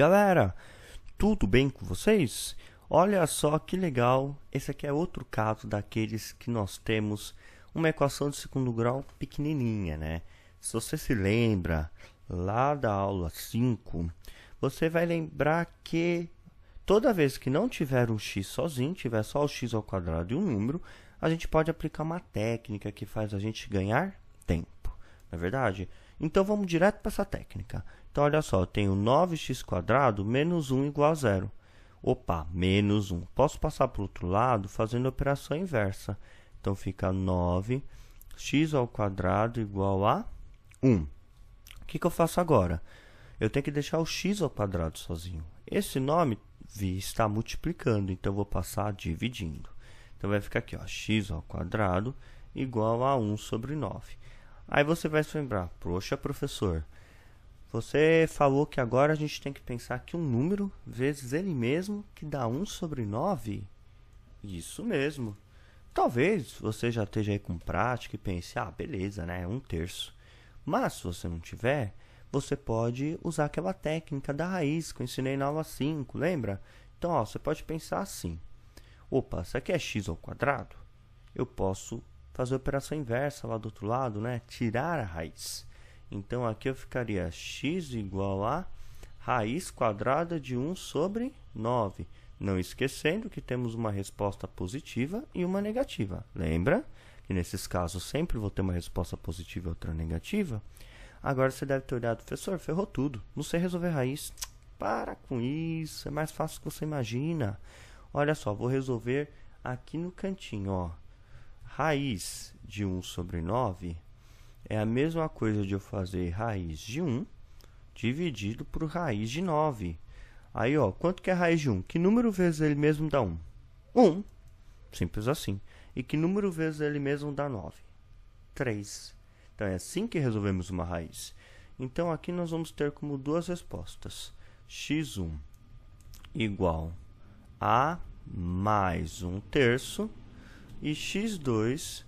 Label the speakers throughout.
Speaker 1: galera, tudo bem com vocês? Olha só que legal, esse aqui é outro caso daqueles que nós temos uma equação de segundo grau pequenininha, né? Se você se lembra lá da aula 5, você vai lembrar que toda vez que não tiver um x sozinho, tiver só o x ao quadrado e um número, a gente pode aplicar uma técnica que faz a gente ganhar tempo, não é verdade? Então vamos direto para essa técnica. Então, olha só, eu tenho 9x² menos 1 igual a zero. Opa, menos 1. Posso passar para o outro lado fazendo a operação inversa. Então, fica 9x igual a 1. O que, que eu faço agora? Eu tenho que deixar o x sozinho. Esse nome está multiplicando, então eu vou passar dividindo. Então, vai ficar aqui, ó, x igual a 1 sobre 9. Aí você vai se lembrar, poxa, professor, você falou que agora a gente tem que pensar que um número vezes ele mesmo, que dá 1 sobre 9? Isso mesmo. Talvez você já esteja aí com prática e pense, ah, beleza, né? Um terço. Mas se você não tiver, você pode usar aquela técnica da raiz que eu ensinei na aula 5, lembra? Então, ó, você pode pensar assim. Opa, isso aqui é x ao quadrado? Eu posso fazer a operação inversa lá do outro lado, né? Tirar a raiz. Então aqui eu ficaria x igual a raiz quadrada de 1 sobre 9. Não esquecendo que temos uma resposta positiva e uma negativa. Lembra que nesses casos sempre vou ter uma resposta positiva e outra negativa? Agora você deve ter olhado, professor, ferrou tudo. Não sei resolver raiz. Para com isso, é mais fácil do que você imagina. Olha só, vou resolver aqui no cantinho, ó. Raiz de 1 sobre 9 é a mesma coisa de eu fazer raiz de 1 dividido por raiz de 9. Aí, ó, quanto que é raiz de 1? Que número vezes ele mesmo dá 1? 1. Simples assim. E que número vezes ele mesmo dá 9? 3. Então, é assim que resolvemos uma raiz. Então, aqui nós vamos ter como duas respostas. x1 igual a mais 1 terço e x2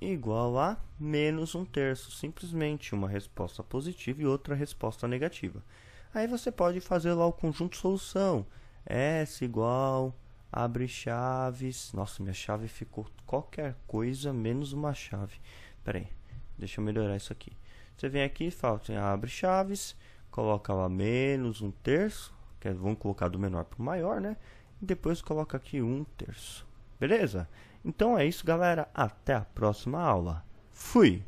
Speaker 1: igual a menos um terço, simplesmente uma resposta positiva e outra resposta negativa. Aí você pode fazer lá o conjunto solução. S igual, abre chaves. Nossa, minha chave ficou qualquer coisa menos uma chave. Pera aí, deixa eu melhorar isso aqui. Você vem aqui e fala, abre chaves, coloca lá menos um terço, que é, vamos colocar do menor para o maior, né? E depois coloca aqui um terço. Beleza? Então é isso, galera. Até a próxima aula. Fui!